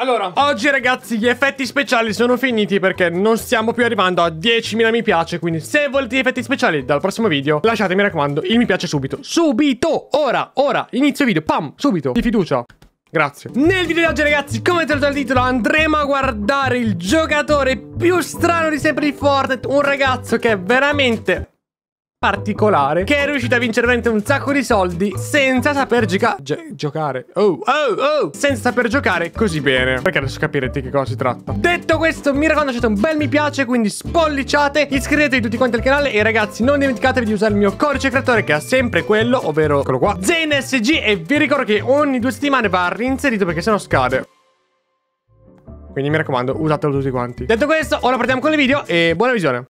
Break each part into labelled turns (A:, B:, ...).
A: Allora, oggi ragazzi gli effetti speciali sono finiti perché non stiamo più arrivando a 10.000 mi piace, quindi se volete gli effetti speciali dal prossimo video, lasciate mi raccomando il mi piace subito. Subito! Ora, ora, inizio video, pam, subito, di fiducia. Grazie. Nel video di oggi ragazzi, come detto dal titolo, andremo a guardare il giocatore più strano di sempre di Fortnite, un ragazzo che è veramente particolare che è riuscita a vincere veramente un sacco di soldi senza saper gica giocare. Oh, oh, oh! Senza saper giocare così bene. Perché adesso capirete che cosa si tratta. Detto questo, mi raccomando, lasciate un bel mi piace, quindi spolliciate, iscrivetevi tutti quanti al canale e ragazzi non dimenticatevi di usare il mio codice creatore che ha sempre quello, ovvero quello qua, ZNSG e vi ricordo che ogni due settimane va reinserito perché sennò scade. Quindi mi raccomando, usatelo tutti quanti. Detto questo, ora partiamo con il video e buona visione.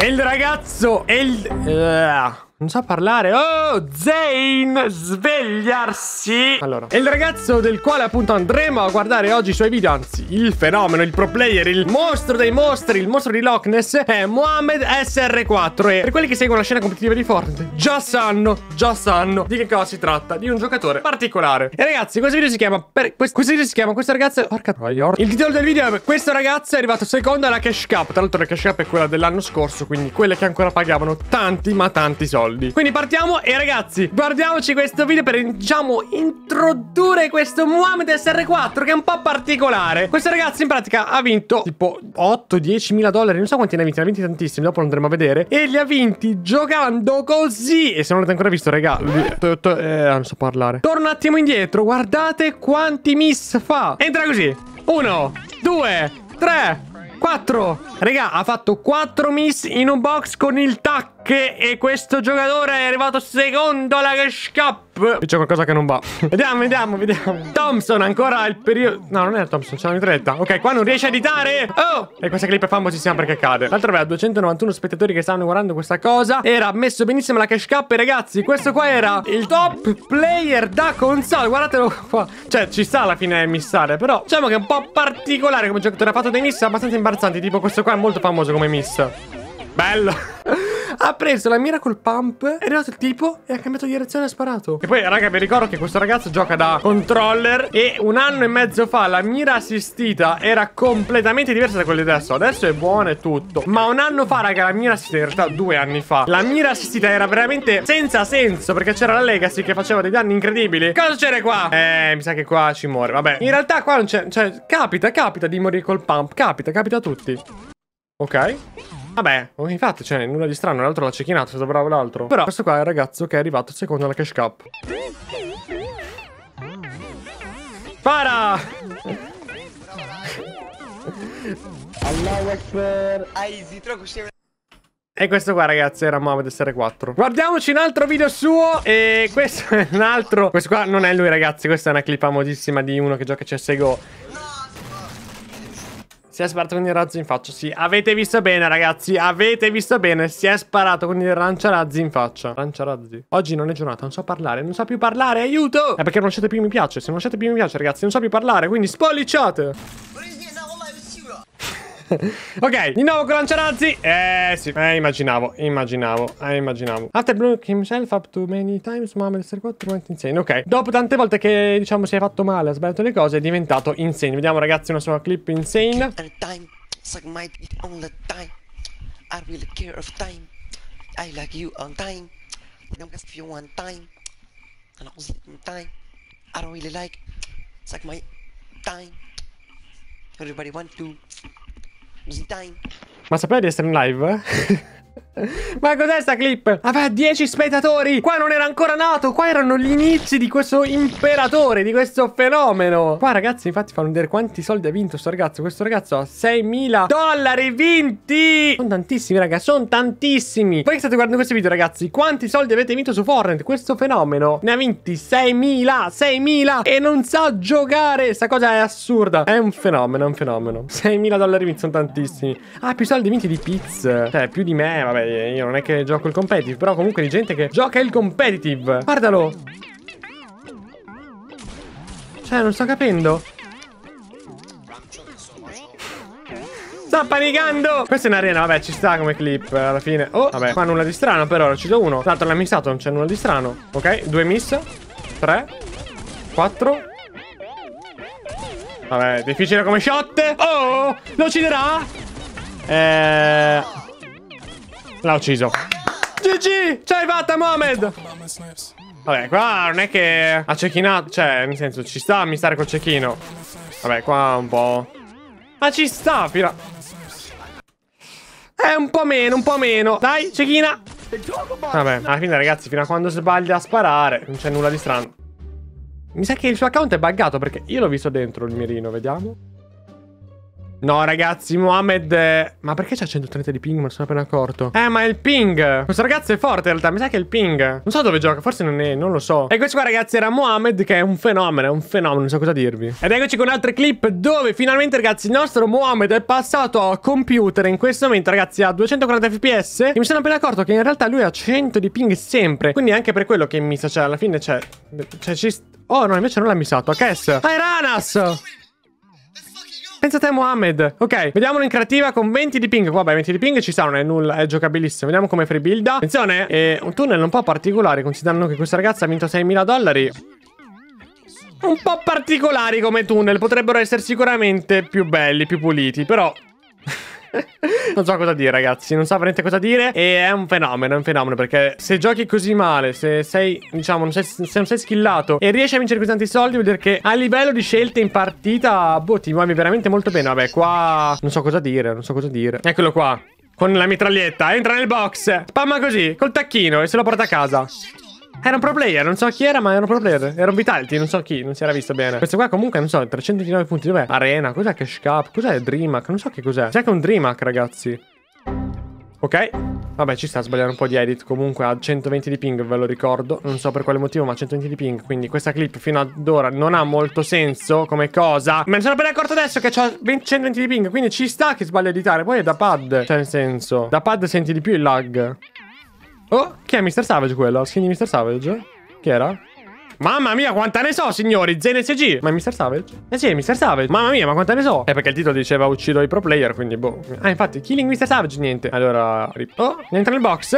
A: E il ragazzo e il... Uh. Non so parlare. Oh, Zane, svegliarsi! Allora, è il ragazzo del quale appunto andremo a guardare oggi i suoi video, anzi, il fenomeno, il pro player, il mostro dei mostri, il mostro di Loch Ness è Mohamed SR4 e per quelli che seguono la scena competitiva di Fortnite già sanno, già sanno di che cosa si tratta, di un giocatore particolare. E ragazzi, questo video si chiama, per, questo, questo video si chiama, questo ragazzo, porca troia, il titolo del video è questo ragazzo è arrivato secondo alla cash cap tra l'altro la cash cap è quella dell'anno scorso, quindi quelle che ancora pagavano tanti ma tanti soldi soldi. Quindi partiamo e ragazzi, guardiamoci questo video per, diciamo, introdurre questo Muhammad SR4 che è un po' particolare. Questo ragazzo in pratica ha vinto tipo 8-10 mila dollari, non so quanti ne ha vinti, ne ha vinti tantissimi, dopo lo andremo a vedere. E li ha vinti giocando così. E se non l'avete ancora visto, raga, eh, ah, non so parlare. Torno un attimo indietro, guardate quanti miss fa. Entra così. 1, 2, 3 4 Raga, ha fatto 4 miss in un box con il tac. Che e questo giocatore è arrivato secondo alla cash cup. Qui c'è qualcosa che non va. vediamo, vediamo, vediamo. Thompson ancora il periodo. No, non è Thompson, c'è una mitretta. Ok, qua non riesce a editare. Oh! E questa clip è famosissima perché cade. L'altro aveva 291 spettatori che stanno guardando questa cosa. Era messo benissimo la cash cup. E ragazzi, questo qua era il top player da console. Guardatelo qua. Cioè, ci sta alla fine missare. Però diciamo che è un po' particolare come giocatore. Ha fatto dei miss abbastanza imbarazzanti. Tipo, questo qua è molto famoso come miss. Bello ha preso la mira col pump, è arrivato il tipo e ha cambiato direzione e ha sparato. E poi, raga, vi ricordo che questo ragazzo gioca da controller e un anno e mezzo fa la mira assistita era completamente diversa da quella di adesso. Adesso è buona e tutto. Ma un anno fa, raga, la mira assistita, in realtà due anni fa, la mira assistita era veramente senza senso perché c'era la legacy che faceva dei danni incredibili. Cosa c'era qua? Eh, mi sa che qua ci muore. Vabbè, in realtà qua non c'è... Cioè, capita, capita di morire col pump. Capita, capita a tutti. Ok. Vabbè, oh, infatti, cioè, nulla di strano, l'altro l'ha cecchinato, è stato bravo l'altro. Però questo qua è il ragazzo che è arrivato secondo la cash cup. Spara! E questo qua ragazzi era Mohamed SR4 Guardiamoci un altro video suo E questo è un altro Questo qua non è lui ragazzi Questa è una clip famosissima di uno che gioca CSGO si è sparato con il razzo in faccia. Sì, avete visto bene, ragazzi. Avete visto bene. Si è sparato con il lanciarazzi in faccia. Lanciarazzi. Oggi non è giornata, non so parlare. Non so più parlare, aiuto! È perché non lasciate più mi piace. Se non lasciate più mi piace, ragazzi, non so più parlare. Quindi spolliciate! ok, di nuovo con lanciarazzi. Eh sì, eh immaginavo, immaginavo, eh immaginavo. After blue himself up too many times, Muhammad Star 4 went insane. Ok, dopo tante volte che diciamo si è fatto male, ha sbagliato le cose, è diventato insane. Vediamo ragazzi una sua clip insane. Time, suck my on the time. I really care of time. I like you on time. I don't ask you one time. And I was in time. I don't really like. Suck my time. Everybody want to. Ma sapeva di essere in live? Ma cos'è sta clip? Aveva 10 spettatori Qua non era ancora nato Qua erano gli inizi di questo imperatore Di questo fenomeno Qua ragazzi infatti fanno vedere quanti soldi ha vinto questo ragazzo Questo ragazzo ha 6.000 dollari vinti Sono tantissimi ragazzi, Sono tantissimi Voi che state guardando questo video ragazzi Quanti soldi avete vinto su Fortnite? Questo fenomeno ne ha vinti 6.000 6.000 E non sa giocare Sta cosa è assurda È un fenomeno È un fenomeno 6.000 dollari vinti sono tantissimi Ah più soldi vinti di pizza Cioè più di me vabbè, io non è che gioco il competitive, però comunque di gente che gioca il competitive. Guardalo! Cioè, non sto capendo. Sta panicando! Questa è un'arena, vabbè, ci sta come clip alla fine. Oh, vabbè, qua nulla di strano, però ci do uno. Tra l'altro l'ha missato, non c'è nulla di strano. Ok, due miss. Tre. Quattro. Vabbè, difficile come shot. Oh, lo ucciderà? Eh... L'ha ucciso. GG! C'hai fatta, Mohamed! Vabbè, qua non è che ha cecchinato. Cioè, nel senso, ci sta a mistare col cecchino. Vabbè, qua un po'... Ma ci sta, fila... Eh, un po' meno, un po' meno. Dai, cecchina! Vabbè, alla fine, ragazzi, fino a quando sbaglia a sparare, non c'è nulla di strano. Mi sa che il suo account è buggato perché io l'ho visto dentro il mirino, vediamo. No, ragazzi, Mohamed... Ma perché c'ha 130 di ping? Me ne sono appena accorto. Eh, ma è il ping! Questo ragazzo è forte, in realtà. Mi sa che è il ping. Non so dove gioca, forse non è... Non lo so. E questo qua, ragazzi, era Mohamed, che è un fenomeno. È un fenomeno, non so cosa dirvi. Ed eccoci con altre clip dove, finalmente, ragazzi, il nostro Mohamed è passato a computer. In questo momento, ragazzi, a 240 fps. E mi sono appena accorto che, in realtà, lui ha 100 di ping sempre. Quindi, anche per quello che mi sa, cioè, alla fine, c'è... Cioè, cioè, ci... Oh, no, invece non l'ha missato. Kes! Ah, è Ranas! Senza te Mohammed. Ok, vediamolo in creativa con 20 di ping. Vabbè, 20 di ping ci sono non è nulla, è giocabilissimo. Vediamo come free build Attenzione, è eh, un tunnel un po' particolare, considerando che questa ragazza ha vinto 6.000 dollari. Un po' particolari come tunnel, potrebbero essere sicuramente più belli, più puliti, però non so cosa dire, ragazzi. Non so veramente cosa dire. E è un fenomeno, è un fenomeno. Perché se giochi così male, se sei, diciamo, non sei, se non sei skillato e riesci a vincere così tanti soldi, vuol dire che a livello di scelte in partita, boh, ti muovi veramente molto bene. Vabbè, qua non so cosa dire, non so cosa dire. Eccolo qua. Con la mitraglietta, entra nel box. Spamma così, col tacchino e se lo porta a casa. Era un pro player, non so chi era, ma era un pro player. Era un Vitality, non so chi, non si era visto bene. Questo qua comunque, non so, 329 punti. Dov'è? Arena, cos'è Cash Cup? Cos'è Dreamhack? Non so che cos'è. C'è anche un Dreamhack, ragazzi. Ok, vabbè ci sta a sbagliare un po' di edit comunque ha 120 di ping ve lo ricordo Non so per quale motivo ma 120 di ping Quindi questa clip fino ad ora non ha molto senso come cosa Me ne sono appena accorto adesso che ho 120 di ping Quindi ci sta che sbaglia a editare Poi è da pad, cioè nel senso Da pad senti di più il lag Oh, chi è Mr. Savage quello? Skin di Mr. Savage? Chi era? Mamma mia, quanta ne so, signori! ZNSG! Ma è Mr. Savage? Eh sì, è Mr. Savage. Mamma mia, ma quanta ne so! Eh, perché il titolo diceva uccido i pro player, quindi boh. Ah, infatti, killing Mr. Savage, niente. Allora, rip. Oh, entra nel box.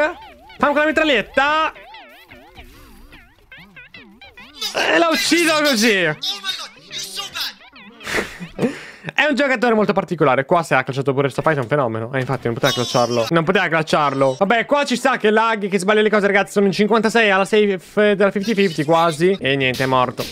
A: Fammi con la mitraglietta! E eh, la uccido così! Oh my god, you're so bad! È un giocatore molto particolare. Qua se ha clacciato pure sto fight è un fenomeno. Eh, infatti non poteva clacciarlo. Non poteva clacciarlo. Vabbè, qua ci sta che laghi, che sbaglia le cose, ragazzi. Sono in 56 alla safe eh, della 50-50 quasi. E niente, è morto.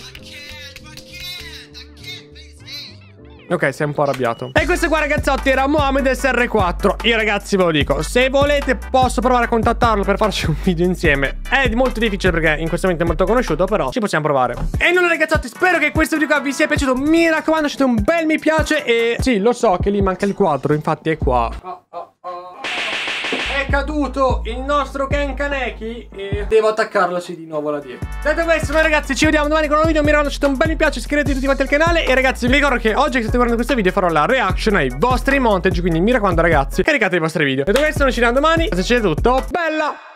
A: Ok, sei un po' arrabbiato. E questo qua, ragazzotti, era Mohamed SR4. Io, ragazzi, ve lo dico. Se volete, posso provare a contattarlo per farci un video insieme. È molto difficile perché in questo momento è molto conosciuto, però ci possiamo provare. E nulla, ragazzotti, spero che questo video qua vi sia piaciuto. Mi raccomando, lasciate un bel mi piace e... Sì, lo so che lì manca il quadro, infatti è qua. Oh, oh caduto il nostro Ken Kaneki e devo attaccarlosi di nuovo là dietro. Detto questo, noi ragazzi ci vediamo domani con un nuovo video. Mi raccomando, lasciate un bel mi piace, iscrivetevi tutti quanti al canale. E ragazzi, vi ricordo che oggi che state guardando questo video farò la reaction ai vostri montage. Quindi mi raccomando ragazzi, caricate i vostri video. Detto questo, noi ci vediamo domani. Se c'è tutto, bella!